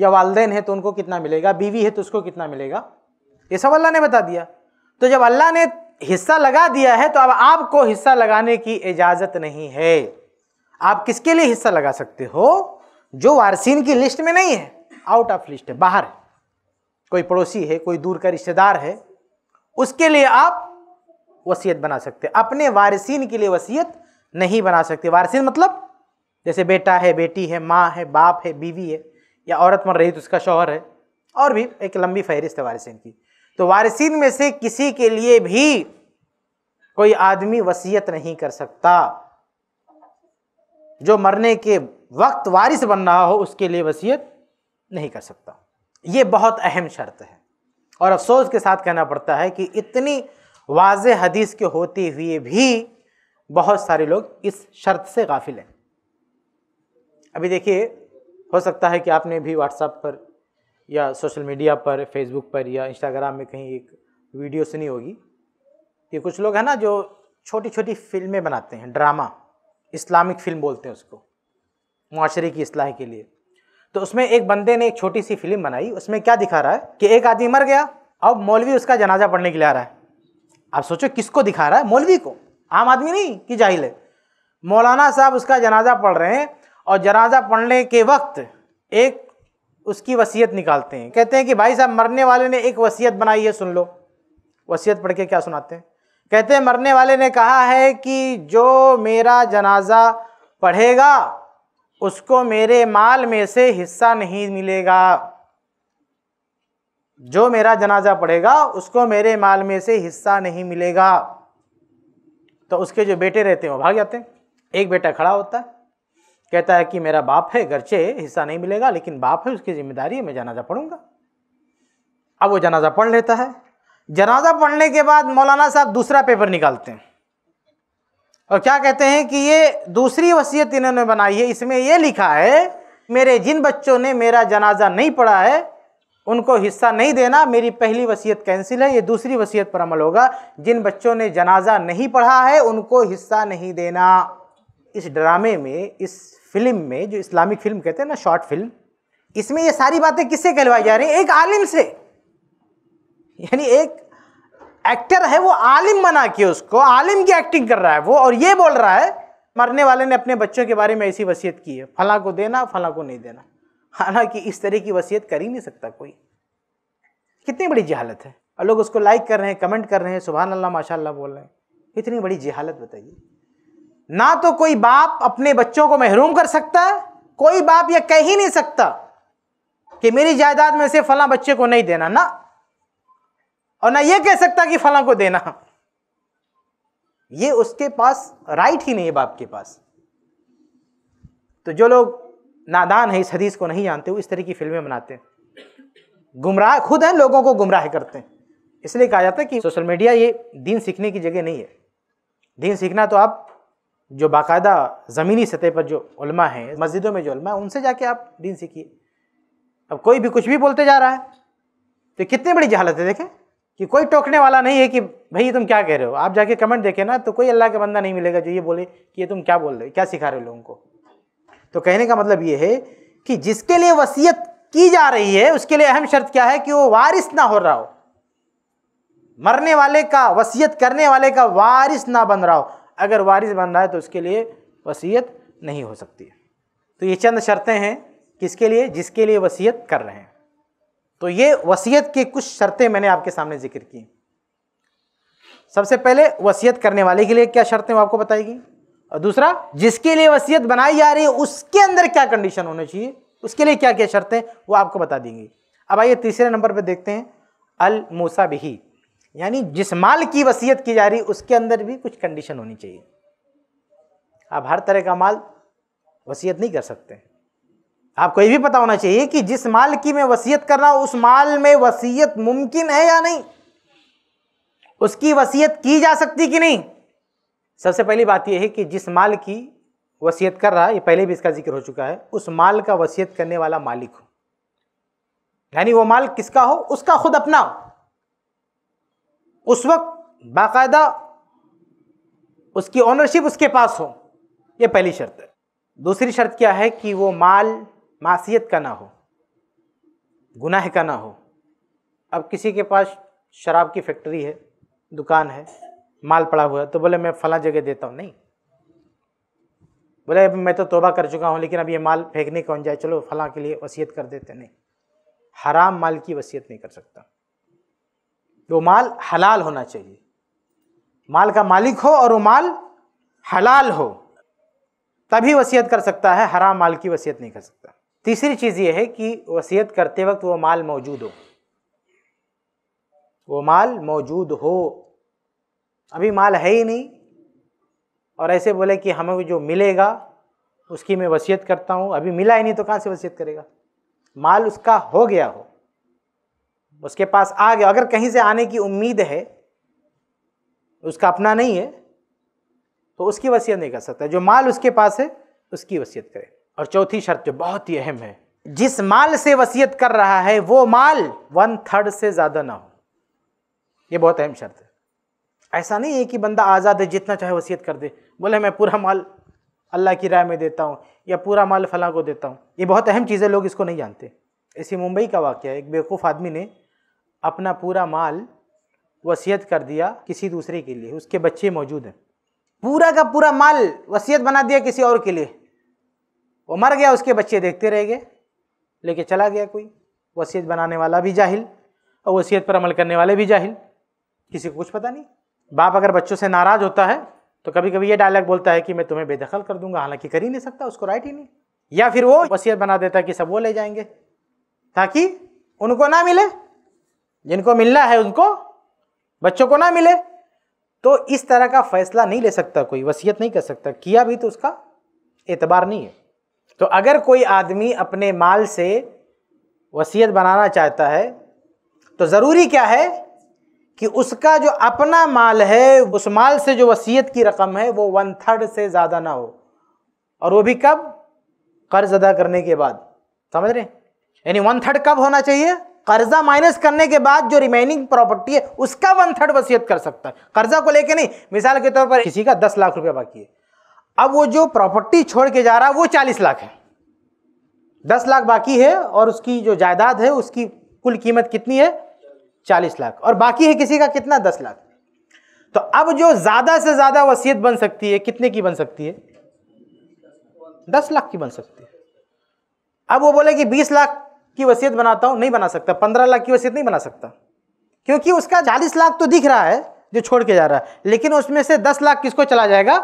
Speaker 1: या वालदेन है तो उनको कितना मिलेगा बीवी है तो उसको कितना मिलेगा ये सब अल्लाह ने बता दिया तो जब अल्लाह ने हिस्सा लगा दिया है तो अब आपको हिस्सा लगाने की इजाज़त नहीं है आप किसके लिए हिस्सा लगा सकते हो जो वारसीन की लिस्ट में नहीं है आउट ऑफ लिस्ट है बाहर है कोई पड़ोसी है कोई दूर का रिश्तेदार है उसके लिए आप वसीयत बना सकते अपने वारसिन के लिए वसीयत नहीं बना सकते वारसिन मतलब जैसे बेटा है बेटी है माँ है बाप है बीवी है या औरत मर रही तो उसका शौहर है और भी एक लंबी फहरिस्त है वारसिन की तो वारसिन में से किसी के लिए भी कोई आदमी वसीयत नहीं कर सकता जो मरने के वक्त वारिस बन रहा हो उसके लिए वसीयत नहीं कर सकता ये बहुत अहम शर्त है और अफसोस के साथ कहना पड़ता है कि इतनी वाज हदीस के होते हुए भी बहुत सारे लोग इस शर्त से गाफिल हैं अभी देखिए हो सकता है कि आपने भी व्हाट्सएप पर या सोशल मीडिया पर फेसबुक पर या इंस्टाग्राम में कहीं एक वीडियो सुनी होगी कि कुछ लोग हैं ना जो छोटी छोटी फिल्में बनाते हैं ड्रामा इस्लामिक फिल्म बोलते हैं उसको माशरे की असलाह के लिए तो उसमें एक बंदे ने एक छोटी सी फिल्म बनाई उसमें क्या दिखा रहा है कि एक आदमी मर गया अब मौलवी उसका जनाजा पढ़ने के लिए आ रहा है आप सोचो किसको दिखा रहा है मौलवी को आम आदमी नहीं कि जाहिल है मौलाना साहब उसका जनाजा पढ़ रहे हैं और जनाजा पढ़ने के वक्त एक उसकी वसीयत निकालते हैं कहते हैं कि भाई साहब मरने वाले ने एक वसीयत बनाई है सुन लो वसीयत पढ़ के क्या सुनाते हैं कहते हैं मरने वाले ने कहा है कि जो मेरा जनाजा पढ़ेगा उसको मेरे माल में से हिस्सा नहीं मिलेगा जो मेरा जनाजा पड़ेगा उसको मेरे माल में से हिस्सा नहीं मिलेगा तो उसके जो बेटे रहते हैं वो भाग जाते हैं एक बेटा खड़ा होता है कहता है कि मेरा बाप है गरचे हिस्सा नहीं मिलेगा लेकिन बाप है उसकी जिम्मेदारी है मैं जनाजा पढ़ूंगा अब वो जनाजा पढ़ लेता है जनाजा पढ़ने के बाद मौलाना साहब दूसरा पेपर निकालते हैं और क्या कहते हैं कि ये दूसरी वसीयत इन्होंने बनाई है इसमें ये लिखा है मेरे जिन बच्चों ने मेरा जनाजा नहीं पढ़ा है उनको हिस्सा नहीं देना मेरी पहली वसीयत कैंसिल है ये दूसरी वसीयत पर अमल होगा जिन बच्चों ने जनाजा नहीं पढ़ा है उनको हिस्सा नहीं देना इस ड्रामे में इस फिल्म में जो इस्लामिक फिल्म कहते हैं ना शॉर्ट फिल्म इसमें ये सारी बातें किससे कहलवाई जा रही हैं एक आलिम से यानी एक एक्टर है वो आलिम बना के उसको आलिम की एक्टिंग कर रहा है वो और ये बोल रहा है मरने वाले ने अपने बच्चों के बारे में ऐसी वसीयत की है फला को देना फला को नहीं देना हालांकि इस तरह की वसीयत कर ही नहीं सकता कोई कितनी बड़ी जहालत है और लोग उसको लाइक कर रहे हैं कमेंट कर रहे हैं सुबह अल्लाह माशा बोल रहे हैं इतनी बड़ी जहालत बताइए ना तो कोई बाप अपने बच्चों को महरूम कर सकता है कोई बाप यह कह ही नहीं सकता कि मेरी जायदाद में से फला बच्चे को नहीं देना ना और ना यह कह सकता कि फला को देना ये उसके पास राइट ही नहीं है बाप के पास तो जो लोग नादान है इस हदीस को नहीं जानते वो इस तरह की फिल्में बनाते हैं गुमराह खुद हैं लोगों को गुमराह करते हैं इसलिए कहा जाता है कि सोशल मीडिया ये दीन सीखने की जगह नहीं है दीन सीखना तो आप जो बाकायदा ज़मीनी सतह पर जो उलमा हैं मस्जिदों में जो उलमा है उनसे जाके आप दीन सीखिए अब कोई भी कुछ भी बोलते जा रहा है तो कितनी बड़ी जहालत है देखें कि कोई टोकने वाला नहीं है कि भाई तुम क्या कह रहे हो आप जाके कमेंट देखें ना तो कोई अल्लाह का बंदा नहीं मिलेगा जो ये बोले कि ये तुम क्या बोल रहे हो क्या सिखा रहे हो लोगों को तो कहने का मतलब ये है कि जिसके लिए वसीयत की जा रही है उसके लिए अहम शर्त क्या है कि वो वारिस ना हो रहा हो मरने वाले का वसीयत करने वाले का वारिस ना बन रहा हो अगर वारिस बन रहा है तो उसके लिए वसीयत नहीं हो सकती तो ये चंद शर्तें हैं किसके लिए जिसके लिए वसीयत कर रहे हैं तो ये वसीयत की कुछ शर्तें मैंने आपके सामने जिक्र की सबसे पहले वसीयत करने वाले के लिए क्या शर्तें वो आपको बताएगी और दूसरा जिसके लिए वसीयत बनाई जा रही है उसके अंदर क्या कंडीशन होनी चाहिए उसके लिए क्या क्या शर्तें वो आपको बता देंगी अब आइए तीसरे नंबर पर देखते हैं अल मूसा बिही यानी जिस माल की वसीयत की जा रही है उसके अंदर भी कुछ कंडीशन होनी चाहिए आप हर तरह का माल वसीयत नहीं कर सकते आपको ये भी पता होना चाहिए कि जिस माल की मैं वसीयत कर रहा हूं उस माल में वसीयत मुमकिन है या नहीं उसकी वसीयत की जा सकती कि नहीं सबसे पहली बात यह है कि जिस माल की वसीयत कर रहा है ये पहले भी इसका जिक्र हो चुका है उस माल का वसीयत करने वाला मालिक हो यानी वो माल किसका हो उसका खुद अपना हो उस वक्त बाकायदा उसकी ऑनरशिप उसके पास हो ये पहली शर्त है दूसरी शर्त क्या है कि वो माल मासीत का ना हो गुनाह का ना हो अब किसी के पास शराब की फैक्ट्री है दुकान है माल पड़ा हुआ है तो बोले मैं फला जगह देता हूँ नहीं बोले मैं तो तोबा कर चुका हूँ लेकिन अब ये माल फेंकने कौन जाए चलो फला के लिए वसीयत कर देते नहीं हराम माल की वसीयत नहीं कर सकता वो माल हलाल होना चाहिए माल का मालिक हो और वो माल हलाल हो तभी वसीयत कर सकता है हराम माल की वसीयत नहीं कर सकता तीसरी चीज़ ये है कि वसीयत करते वक्त वो माल मौजूद हो वो माल मौजूद हो अभी माल है ही नहीं और ऐसे बोले कि हमें जो मिलेगा उसकी मैं वसीयत करता हूँ अभी मिला ही नहीं तो कहाँ से वसीयत करेगा माल उसका हो गया हो उसके पास आ गया अगर कहीं से आने की उम्मीद है उसका अपना नहीं है तो उसकी वसीयत नहीं कर सकता जो माल उसके पास है उसकी वसीयत करे और चौथी शर्त जो बहुत ही अहम है जिस माल से वसीयत कर रहा है वो माल वन थर्ड से ज़्यादा ना हो ये बहुत अहम शर्त है ऐसा नहीं है कि बंदा आज़ाद है जितना चाहे वसीयत कर दे बोले मैं पूरा माल अल्लाह की राय में देता हूँ या पूरा माल फलां को देता हूँ ये बहुत अहम चीज़ है लोग इसको नहीं जानते इसी मुंबई का वाक़ है एक बेवकूफ़ आदमी ने अपना पूरा माल वसीयत कर दिया किसी दूसरे के लिए उसके बच्चे मौजूद हैं पूरा का पूरा माल वसीयत बना दिया किसी और के लिए वो मर गया उसके बच्चे देखते रह गए लेके चला गया कोई वसीयत बनाने वाला भी जाहिल और वसीयत पर अमल करने वाले भी जाहिल किसी को कुछ पता नहीं बाप अगर बच्चों से नाराज़ होता है तो कभी कभी ये डायलॉग बोलता है कि मैं तुम्हें बेदखल कर दूंगा हालांकि कर ही नहीं सकता उसको राइट ही नहीं या फिर वो वसीयत बना देता है कि सब वो ले जाएंगे ताकि उनको ना मिले जिनको मिलना है उनको बच्चों को ना मिले तो इस तरह का फैसला नहीं ले सकता कोई वसीयत नहीं कर सकता किया भी तो उसका एतबार नहीं है तो अगर कोई आदमी अपने माल से वसीयत बनाना चाहता है तो ज़रूरी क्या है कि उसका जो अपना माल है उस माल से जो वसीयत की रकम है वो वन थर्ड से ज़्यादा ना हो और वो भी कब कर्ज अदा करने के बाद समझ रहे यानी वन थर्ड कब होना चाहिए कर्जा माइनस करने के बाद जो रिमेनिंग प्रॉपर्टी है उसका वन थर्ड वसीयत कर सकता है कर्जा को लेके नहीं मिसाल के तौर पर किसी का दस लाख रुपया बाकी है अब वो जो प्रॉपर्टी छोड़ के जा रहा है वो चालीस लाख है दस लाख बाकी है और उसकी जो जायदाद है उसकी कुल कीमत कितनी है चालीस लाख और बाकी है किसी का कितना दस लाख तो अब जो ज़्यादा से ज़्यादा वसीयत बन सकती है कितने की बन सकती है दस लाख की बन सकती है अब वो बोले कि बीस लाख की वसीयत बनाता हूँ नहीं बना सकता पंद्रह लाख की वसीयत नहीं बना सकता क्योंकि उसका चालीस लाख तो दिख रहा है जो छोड़ के जा रहा है लेकिन उसमें से दस लाख किसको चला जाएगा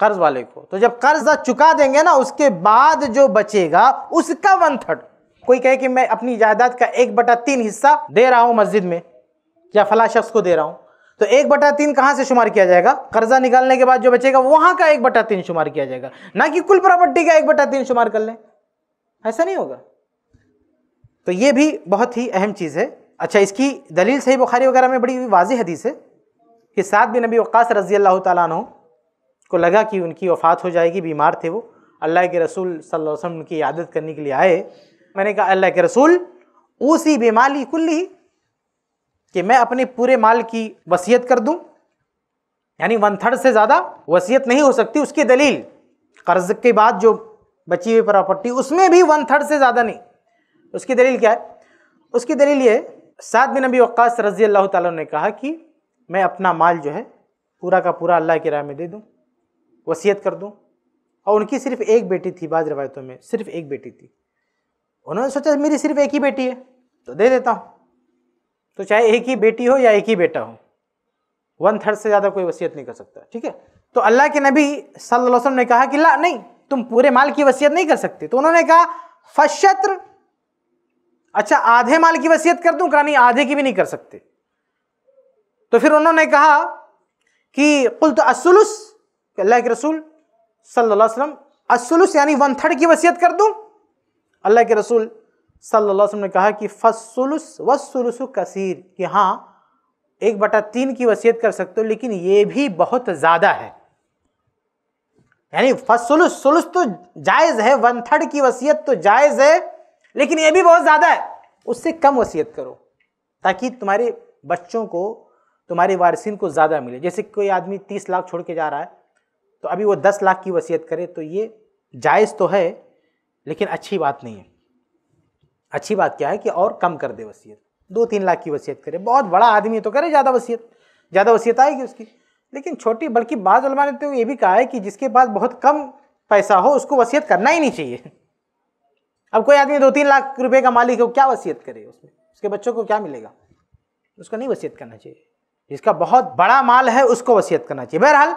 Speaker 1: कर्ज वाले को तो जब कर्ज चुका देंगे ना उसके बाद जो बचेगा उसका वन थर्ड कोई कहे कि मैं अपनी जायदाद का एक बटा तीन हिस्सा दे रहा हूँ मस्जिद में या फला शख्स को दे रहा हूँ तो एक बटा तीन कहाँ से शुमार किया जाएगा कर्जा निकालने के बाद जो बचेगा वहाँ का एक बटा तीन शुमार किया जाएगा ना कि कुल प्रॉपर्टी का एक बटा तीन शुमार कर लें ऐसा नहीं होगा तो ये भी बहुत ही अहम चीज़ है अच्छा इसकी दलील सही बुखारी वगैरह में बड़ी वाजी हदीस है कि सात बिन नबी वक़ास रजी अल्लाह तु को लगा कि उनकी वफ़ात हो जाएगी बीमार थे वो अल्लाह के रसूल सल्लल्लाहु अलैहि वसल्लम की आदत करने के लिए आए मैंने कहा अल्लाह के रसूल उसी बेमाली कुल्ली कि मैं अपने पूरे माल की वसीयत कर दूं यानी वन थर्ड से ज़्यादा वसीयत नहीं हो सकती उसकी दलील कर्ज के बाद जो बची हुई प्रॉपर्टी उसमें भी वन थर्ड से ज़्यादा नहीं उसकी दलील क्या है उसकी दलील ये सात बिन नबी वक्स रजी अल्लाह ताला ने कहा कि मैं अपना माल जो है पूरा का पूरा अल्लाह की राय में दे दूँ वसीयत कर दूँ और उनकी सिर्फ़ एक बेटी थी बाज रवायतों में सिर्फ़ एक बेटी थी उन्होंने सोचा मेरी सिर्फ एक ही बेटी है तो दे देता हूँ तो चाहे एक ही बेटी हो या एक ही बेटा हो वन थर्ड से ज़्यादा कोई वसीयत नहीं कर सकता ठीक है तो अल्लाह के नबी सल्लल्लाहु अलैहि वसल्लम ने कहा कि ला नहीं तुम पूरे माल की वसीयत नहीं कर सकते तो उन्होंने कहा फशत्र अच्छा आधे माल की वसीयत कर दूं नहीं आधे की भी नहीं कर सकते तो फिर उन्होंने कहा कि कुल तो असुलस अल्लाह के रसूल सल्लल्लाहु अलैहि वसल्लम असुलस यानी वन थर्ड की वसीयत कर दूं अल्लाह के रसूल सल्लल्लाहु अलैहि वसल्लम ने कहा कि फसुलस वसुलस कसीर कि हाँ एक बटा तीन की वसीयत कर सकते हो लेकिन ये भी बहुत ज़्यादा है यानी फसुलस सुलस तो जायज़ है वन थर्ड की वसीयत तो जायज़ है लेकिन ये भी बहुत ज़्यादा है उससे कम वसीयत करो ताकि तुम्हारे बच्चों को तुम्हारे वारसिन को ज़्यादा मिले जैसे कोई आदमी तीस लाख छोड़ के जा रहा है तो अभी वो दस लाख की वसीयत करे तो ये जायज़ तो है लेकिन अच्छी बात नहीं है अच्छी बात क्या है कि और कम कर दे वसीयत दो तीन लाख की वसीयत करे बहुत बड़ा आदमी है तो करे ज़्यादा वसीयत ज़्यादा वसीयत आएगी उसकी लेकिन छोटी बल्कि बाद ने तो ये भी कहा है कि जिसके पास बहुत कम पैसा हो उसको वसीयत करना ही नहीं चाहिए अब कोई आदमी दो तीन लाख रुपए का मालिक हो क्या वसीयत करे उसमें उसके बच्चों को क्या मिलेगा उसको नहीं वसीयत करना चाहिए जिसका बहुत बड़ा माल है उसको वसीयत करना चाहिए बहरहाल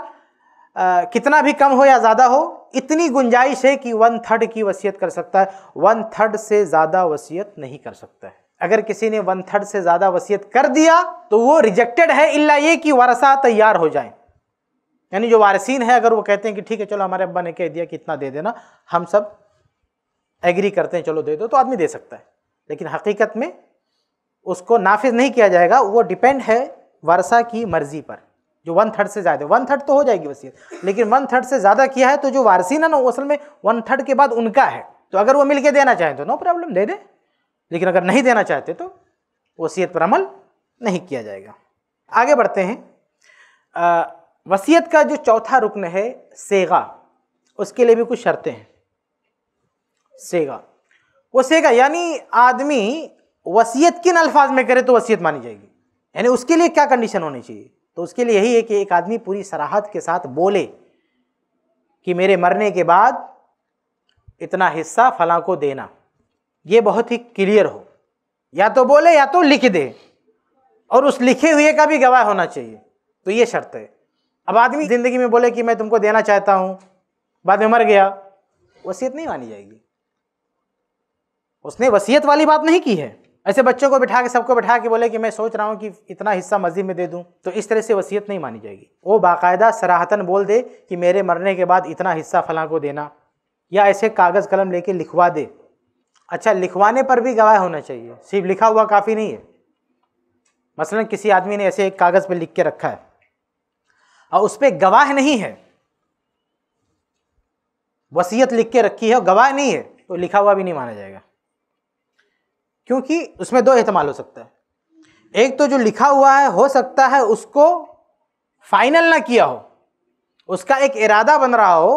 Speaker 1: कितना भी कम हो या ज़्यादा हो इतनी गुंजाइश है कि वन थर्ड की वसीयत कर सकता है वन थर्ड से ज़्यादा वसीयत नहीं कर सकता है अगर किसी ने वन थर्ड से ज़्यादा वसीयत कर दिया तो वो रिजेक्टेड है इला ये कि वारसा तैयार हो जाए यानी जो वारसीन है अगर वो कहते हैं कि ठीक है चलो हमारे अब्बा ने कह दिया कि इतना दे देना हम सब एग्री करते हैं चलो दे दो तो आदमी दे सकता है लेकिन हकीकत में उसको नाफिज नहीं किया जाएगा वो डिपेंड है वारसा की मर्ज़ी पर जो वन थर्ड से ज़्यादा वन थर्ड तो हो जाएगी वसीयत लेकिन वन थर्ड से ज़्यादा किया है तो जो वारसी है ना असल में वन थर्ड के बाद उनका है तो अगर वो मिलके देना चाहें तो नो प्रॉब्लम दे दें लेकिन अगर नहीं देना चाहते तो वसीयत पर अमल नहीं किया जाएगा आगे बढ़ते हैं वसीयत का जो चौथा रुकन है सेगा उसके लिए भी कुछ शर्तें हैं सेगा वो सेगा यानी आदमी वसीयत किन अल्फाज में करे तो वसीयत मानी जाएगी यानी उसके लिए क्या कंडीशन होनी चाहिए तो उसके लिए यही है कि एक आदमी पूरी सराहत के साथ बोले कि मेरे मरने के बाद इतना हिस्सा फला को देना ये बहुत ही क्लियर हो या तो बोले या तो लिख दे और उस लिखे हुए का भी गवाह होना चाहिए तो ये शर्त है अब आदमी ज़िंदगी में बोले कि मैं तुमको देना चाहता हूँ बाद में मर गया वसीयत नहीं मानी जाएगी उसने वसीयत वाली बात नहीं की है ऐसे बच्चों को बिठा के सबको बिठा के बोले कि मैं सोच रहा हूँ कि इतना हिस्सा मस्जिद में दे दूँ तो इस तरह से वसीयत नहीं मानी जाएगी वो बाकायदा सराहतन बोल दे कि मेरे मरने के बाद इतना हिस्सा फलां को देना या ऐसे कागज़ कलम लेके लिखवा दे अच्छा लिखवाने पर भी गवाह होना चाहिए सिर्फ लिखा हुआ काफ़ी नहीं है मसलन किसी आदमी ने ऐसे एक कागज़ पर लिख के रखा है और उस पर गवाह नहीं है वसीयत लिख के रखी है और गवाह नहीं है तो लिखा हुआ भी नहीं माना जाएगा क्योंकि उसमें दो अहतमाल हो सकता है एक तो जो लिखा हुआ है हो सकता है उसको फाइनल ना किया हो उसका एक इरादा बन रहा हो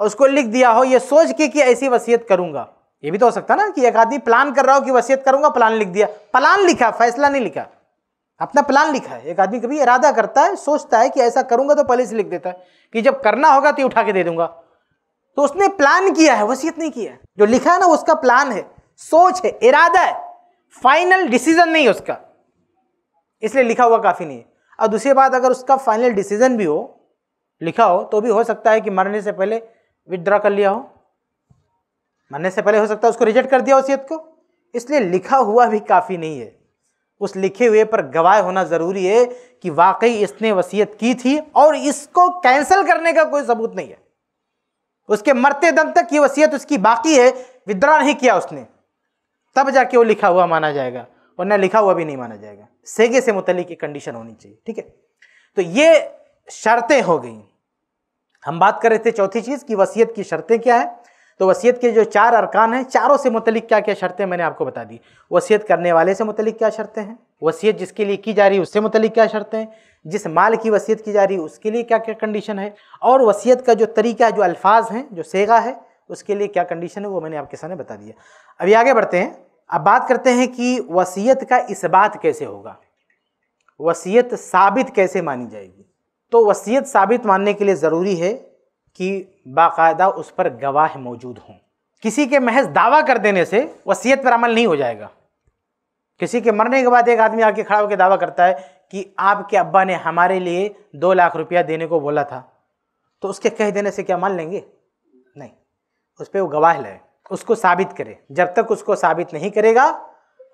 Speaker 1: और उसको लिख दिया हो ये सोच के कि ऐसी वसीयत करूंगा ये भी तो हो सकता ना कि एक आदमी प्लान कर रहा हो कि वसीयत करूंगा प्लान लिख दिया प्लान लिखा फैसला नहीं लिखा अपना प्लान लिखा है एक आदमी कभी इरादा करता है सोचता है कि ऐसा करूंगा तो पहले से लिख देता है कि जब करना होगा तो उठा के दे दूंगा तो उसने प्लान किया है वसीयत नहीं किया है जो लिखा है ना उसका प्लान है सोच है इरादा है फाइनल डिसीजन नहीं है उसका इसलिए लिखा हुआ काफ़ी नहीं है और दूसरी बात अगर उसका फाइनल डिसीजन भी हो लिखा हो तो भी हो सकता है कि मरने से पहले विदड्रॉ कर लिया हो मरने से पहले हो सकता है उसको रिजेक्ट कर दिया वसीयत को इसलिए लिखा हुआ भी काफ़ी नहीं है उस लिखे हुए पर गवाह होना ज़रूरी है कि वाकई इसने वसीयत की थी और इसको कैंसिल करने का कोई सबूत नहीं है उसके मरते दम तक ये वसीयत उसकी बाकी है विद्रोह नहीं किया उसने तब जाके वो लिखा हुआ माना जाएगा वरना लिखा हुआ भी नहीं माना जाएगा सेगे से मुतलिक की कंडीशन होनी चाहिए ठीक है तो ये शर्तें हो गई हम बात कर रहे थे चौथी चीज़ की वसीयत की शर्तें क्या है तो वसीयत के जो चार अरकान हैं चारों से मुतलिक क्या क्या शर्तें मैंने आपको बता दी वसीयत करने वाले से मुतलिक क्या शर्तें हैं वसीयत जिसके लिए की जा रही है उससे मुतलिक क्या शर्तें हैं जिस माल की वसीयत की जा रही है उसके लिए क्या क्या कंडीशन है और वसीयत का जो तरीका जो अल्फाज हैं जो सेगा है उसके लिए क्या कंडीशन है वो मैंने आपके सामने बता दिया अभी आगे बढ़ते हैं अब बात करते हैं कि वसीयत का इस बात कैसे होगा वसीयत साबित कैसे मानी जाएगी तो वसीयत साबित मानने के लिए ज़रूरी है कि बाकायदा उस पर गवाह मौजूद हों किसी के महज दावा कर देने से वसीयत पर अमल नहीं हो जाएगा किसी के मरने के बाद एक आदमी आके खड़ा होकर दावा करता है कि आपके अब्बा ने हमारे लिए दो लाख रुपया देने को बोला था तो उसके कह देने से क्या मान लेंगे नहीं उस पर वो गवाह लाए उसको साबित करे जब तक उसको साबित नहीं करेगा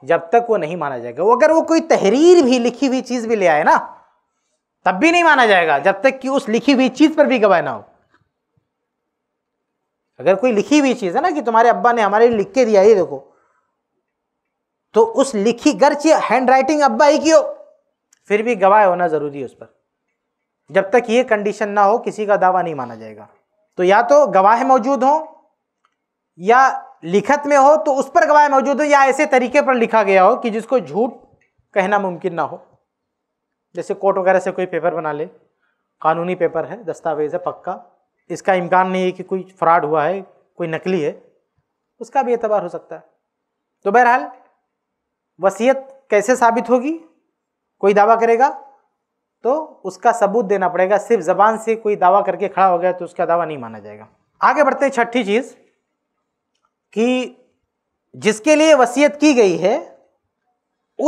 Speaker 1: जब तक वो नहीं माना जाएगा वो अगर वो कोई तहरीर भी लिखी हुई चीज़ भी ले आए ना तब भी नहीं माना जाएगा जब तक कि उस लिखी हुई चीज़ पर भी गवाह ना हो अगर कोई लिखी हुई चीज़ है ना कि तुम्हारे अब्बा ने हमारे लिए लिख के दिया ये देखो तो उस लिखी गर्च हैंड राइटिंग अब्बा ही की हो फिर भी गवाह होना ज़रूरी है उस पर जब तक ये कंडीशन ना हो किसी का दावा नहीं माना जाएगा तो या तो गवाह मौजूद हों या लिखत में हो तो उस पर गवाह मौजूद हो या ऐसे तरीके पर लिखा गया हो कि जिसको झूठ कहना मुमकिन ना हो जैसे कोर्ट वगैरह से कोई पेपर बना ले कानूनी पेपर है दस्तावेज़ है पक्का इसका इम्कान नहीं है कि कोई फ्रॉड हुआ है कोई नकली है उसका भी एतबार हो सकता है तो बहरहाल वसीयत कैसे साबित होगी कोई दावा करेगा तो उसका सबूत देना पड़ेगा सिर्फ ज़बान से कोई दावा करके खड़ा हो गया तो उसका दावा नहीं माना जाएगा आगे बढ़ते छठी चीज़ कि जिसके लिए वसीयत की गई है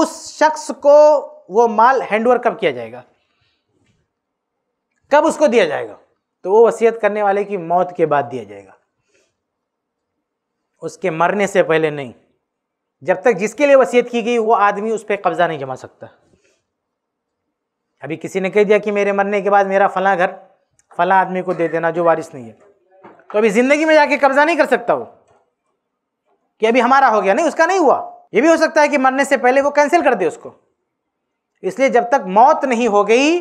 Speaker 1: उस शख्स को वो माल हैंडओवर कब किया जाएगा कब उसको दिया जाएगा तो वो वसीयत करने वाले की मौत के बाद दिया जाएगा उसके मरने से पहले नहीं जब तक जिसके लिए वसीयत की गई वो आदमी उस पर कब्ज़ा नहीं जमा सकता अभी किसी ने कह दिया कि मेरे मरने के बाद मेरा फला घर फला आदमी को दे देना जो वारिस नहीं है तो अभी ज़िंदगी में जाके कब्ज़ा नहीं कर सकता वो कि अभी हमारा हो गया नहीं उसका नहीं हुआ ये भी हो सकता है कि मरने से पहले वो कैंसिल कर दे उसको इसलिए जब तक मौत नहीं हो गई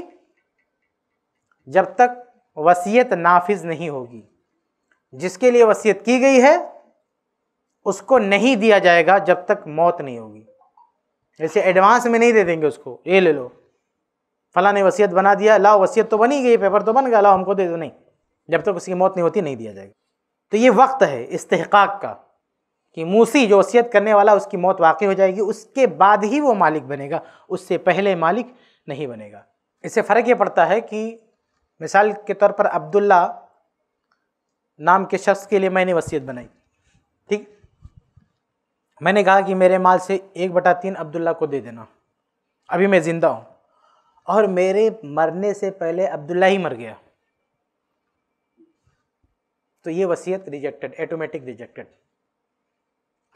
Speaker 1: जब तक वसीयत नाफिज नहीं होगी जिसके लिए वसीयत की गई है उसको नहीं दिया जाएगा जब तक मौत नहीं होगी जैसे एडवांस में नहीं दे देंगे उसको ये ले लो फला ने वसीयत बना दिया लाओ वसीयत तो बनी गई पेपर तो बन गया लाओ हमको दे दो नहीं जब तक उसकी मौत नहीं होती नहीं दिया जाएगा तो ये वक्त है इस्तेहकाक का कि मूसी जो वसीयत करने वाला उसकी मौत वाकई हो जाएगी उसके बाद ही वो मालिक बनेगा उससे पहले मालिक नहीं बनेगा इससे फ़र्क ये पड़ता है कि मिसाल के तौर पर अब्दुल्ला नाम के शख्स के लिए मैंने वसीयत बनाई ठीक मैंने कहा कि मेरे माल से एक बटा तीन अब्दुल्ला को दे देना अभी मैं ज़िंदा हूँ और मेरे मरने से पहले अब्दुल्ला ही मर गया तो ये वसीयत रिजेक्टेड एटोमेटिक रिजेक्टेड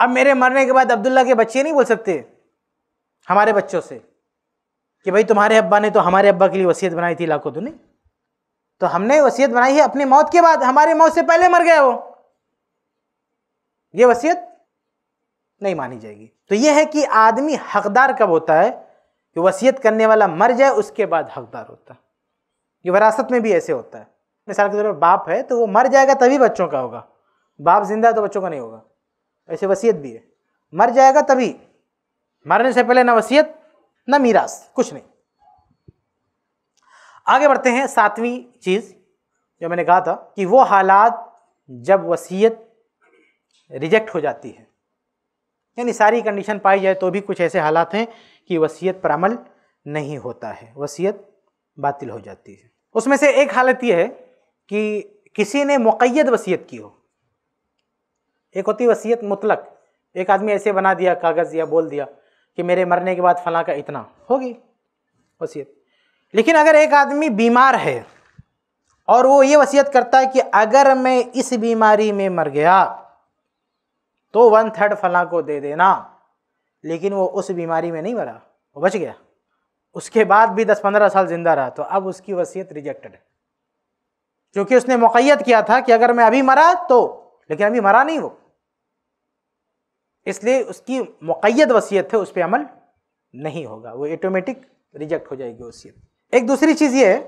Speaker 1: अब मेरे मरने के बाद अब्दुल्ला के बच्चे नहीं बोल सकते हमारे बच्चों से कि भाई तुम्हारे अब्बा ने तो हमारे अब्बा के लिए वसीयत बनाई थी लाखों तो तो हमने वसीयत बनाई है अपनी मौत के बाद हमारे मौत से पहले मर गया वो ये वसीयत नहीं मानी जाएगी तो ये है कि आदमी हकदार कब होता है कि वसीयत करने वाला मर जाए उसके बाद हकदार होता है ये विरासत में भी ऐसे होता है मिसाल के तौर पर बाप है तो वो मर जाएगा तभी बच्चों का होगा बाप जिंदा है तो बच्चों का नहीं होगा ऐसे वसीयत भी है मर जाएगा तभी मरने से पहले ना वसीयत ना मीरास कुछ नहीं आगे बढ़ते हैं सातवीं चीज़ जो मैंने कहा था कि वो हालात जब वसीयत रिजेक्ट हो जाती है यानी सारी कंडीशन पाई जाए तो भी कुछ ऐसे हालात हैं कि वसीयत पर अमल नहीं होता है वसीयत बातिल हो जाती है उसमें से एक हालत यह है कि किसी ने मुक़ैद वसीयत की हो एक होती वसीयत मुतलक एक आदमी ऐसे बना दिया कागज़ या बोल दिया कि मेरे मरने के बाद फलां का इतना होगी वसीयत लेकिन अगर एक आदमी बीमार है और वो ये वसीयत करता है कि अगर मैं इस बीमारी में मर गया तो वन थर्ड फलां को दे देना लेकिन वो उस बीमारी में नहीं मरा वो बच गया उसके बाद भी दस पंद्रह साल ज़िंदा रहा तो अब उसकी वसीयत रिजेक्टेड है क्योंकि उसने मुकैद किया था कि अगर मैं अभी मरा तो लेकिन अभी मरा नहीं वो इसलिए उसकी मुकैद वसीयत है उस पर अमल नहीं होगा वो ऑटोमेटिक रिजेक्ट हो जाएगी वसीयत एक दूसरी चीज़ ये है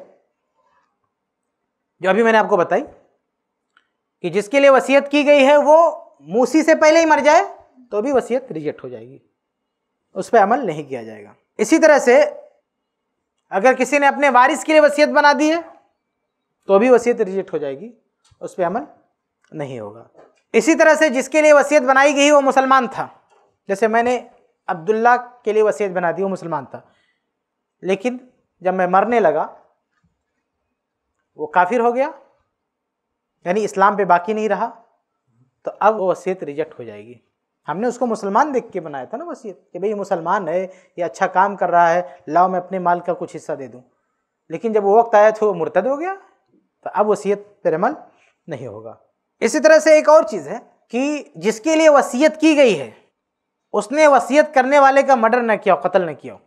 Speaker 1: जो अभी मैंने आपको बताई कि जिसके लिए वसीयत की गई है वो मूसी से पहले ही मर जाए तो भी वसीयत रिजेक्ट हो जाएगी उस पर अमल नहीं किया जाएगा इसी तरह से अगर किसी ने अपने वारिस के लिए वसीयत बना दी है तो भी वसीयत रिजेक्ट हो जाएगी उस पर अमल नहीं होगा इसी तरह से जिसके लिए वसीयत बनाई गई वो मुसलमान था जैसे मैंने अब्दुल्ला के लिए वसीयत बना दी वो मुसलमान था लेकिन जब मैं मरने लगा वो काफिर हो गया यानी इस्लाम पे बाकी नहीं रहा तो अब वो वसीयत रिजेक्ट हो जाएगी हमने उसको मुसलमान देख के बनाया था ना वसीयत कि भाई ये मुसलमान है ये अच्छा काम कर रहा है लाओ मैं अपने माल का कुछ हिस्सा दे दूँ लेकिन जब वो वक्त आया तो वो मुर्तद हो गया तो अब वसीयत पर अमल नहीं होगा इसी तरह से एक और चीज़ है कि जिसके लिए वसीयत की गई है उसने वसीयत करने वाले का मर्डर ना किया हो कत्ल ना किया हो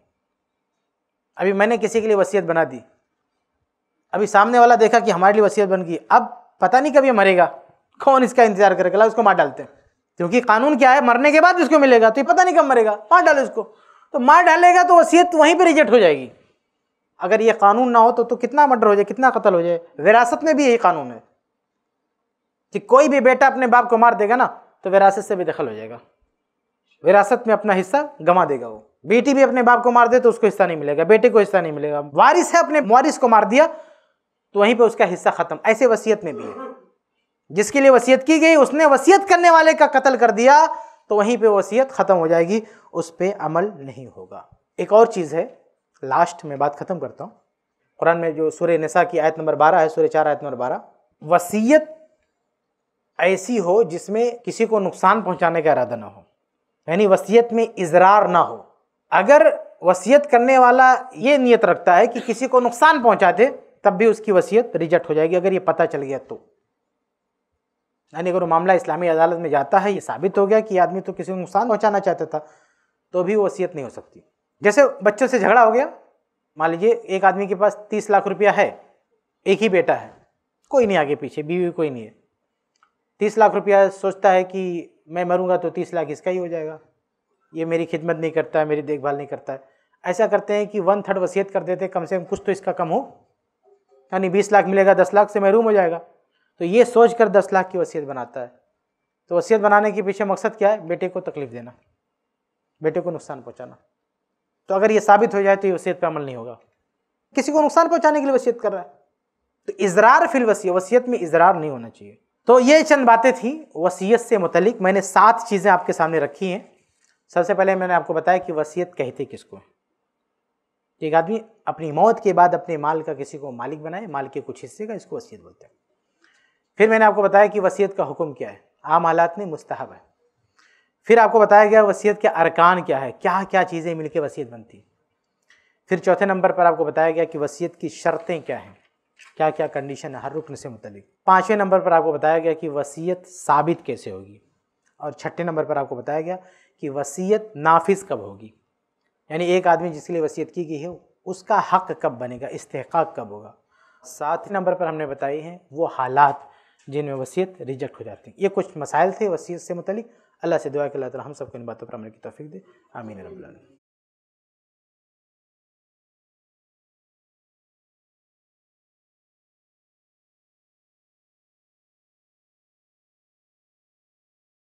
Speaker 1: अभी मैंने किसी के लिए वसीयत बना दी अभी सामने वाला देखा कि हमारे लिए वसीयत बन गई अब पता नहीं कभी मरेगा कौन इसका इंतजार करेगा उसको मार डालते हैं क्योंकि कानून क्या है मरने के बाद उसको मिलेगा तो ये पता नहीं कब मरेगा मार डालो इसको तो मार डालेगा तो वसीयत वहीं पर रिजेक्ट हो जाएगी अगर ये कानून ना हो तो, तो कितना मर्डर हो जाए कितना कत्ल हो जाए विरासत में भी यही कानून है कि कोई भी बेटा अपने बाप को मार देगा ना तो विरासत से भी दखल हो जाएगा विरासत में अपना हिस्सा गंवा देगा वो बेटी भी अपने बाप को मार दे तो उसको हिस्सा नहीं मिलेगा बेटे को हिस्सा नहीं मिलेगा वारिस है अपने वारिस को मार दिया तो वहीं पर उसका हिस्सा खत्म ऐसे वसीयत में भी है जिसके लिए वसीयत की गई उसने वसीयत करने वाले का कत्ल कर दिया तो वहीं पे वसीयत ख़त्म हो जाएगी उस पर अमल नहीं होगा एक और चीज़ है लास्ट में बात ख़त्म करता हूँ कुरान में जो सूर्य नसा की आयत नंबर बारह है सूर्य चार आयत नंबर बारह वसीयत ऐसी हो जिसमें किसी को नुकसान पहुंचाने का इरादा ना हो यानी वसीयत में इजरार ना हो अगर वसीयत करने वाला ये नियत रखता है कि किसी को नुकसान पहुंचा दे तब भी उसकी वसीयत रिजेक्ट हो जाएगी अगर ये पता चल गया तो यानी अगर वो मामला इस्लामी अदालत में जाता है ये साबित हो गया कि आदमी तो किसी को नुकसान पहुँचाना चाहता था तो भी वो वसीयत नहीं हो सकती जैसे बच्चों से झगड़ा हो गया मान लीजिए एक आदमी के पास तीस लाख रुपया है एक ही बेटा है कोई नहीं आगे पीछे बीवी कोई नहीं है तीस लाख रुपया सोचता है कि मैं मरूंगा तो तीस लाख इसका ही हो जाएगा ये मेरी खिदमत नहीं करता है मेरी देखभाल नहीं करता है ऐसा करते हैं कि वन थर्ड वसीयत कर देते कम से कम कुछ तो इसका कम हो यानी बीस लाख मिलेगा दस लाख से महरूम हो जाएगा तो ये सोच कर दस लाख की वसीयत बनाता है तो वसीयत बनाने के पीछे मकसद क्या है बेटे को तकलीफ देना बेटे को नुकसान पहुँचाना तो अगर ये साबित हो जाए तो ये वसीयत पर अमल नहीं होगा किसी को नुकसान पहुँचाने के लिए वसीयत कर रहा है तो इजरार फिल वसीयत वसीयत में इजरार नहीं होना चाहिए तो ये चंद बातें थी वसीयत से मुतलिक मैंने सात चीज़ें आपके सामने रखी हैं सबसे पहले मैंने आपको बताया कि वसीयत कहते किसको एक आदमी अपनी मौत के बाद अपने माल का किसी को मालिक बनाए माल के कुछ हिस्से का इसको वसीयत बोलते हैं फिर मैंने आपको बताया कि वसीयत का हुक्म क्या है आम हालात में मुस्तहब है फिर आपको बताया गया वसीयत के अरकान क्या है क्या क्या चीज़ें मिलकर वसीयत बनती फिर चौथे नंबर पर आपको बताया गया कि वसीयत की शर्तें क्या हैं क्या क्या कंडीशन है हर रुकन से मुतलिक पाँचवें नंबर पर आपको बताया गया कि वसीयत साबित कैसे होगी और छठे नंबर पर आपको बताया गया कि वसीयत नाफिज कब होगी यानी एक आदमी जिसके लिए वसीयत की गई है उसका हक कब बनेगा इस्तेहकाक कब होगा सातवें नंबर पर हमने बताई हैं वो हालात जिनमें वसीयत रिजेक्ट हो जाती है ये कुछ मसाइल थे वसीयत से मुतलिक अल्लाह से दुआ के अल्लाह ताला हम सबको इन बातों पर अमल की तोफ़ी दे आमीन रब्बुल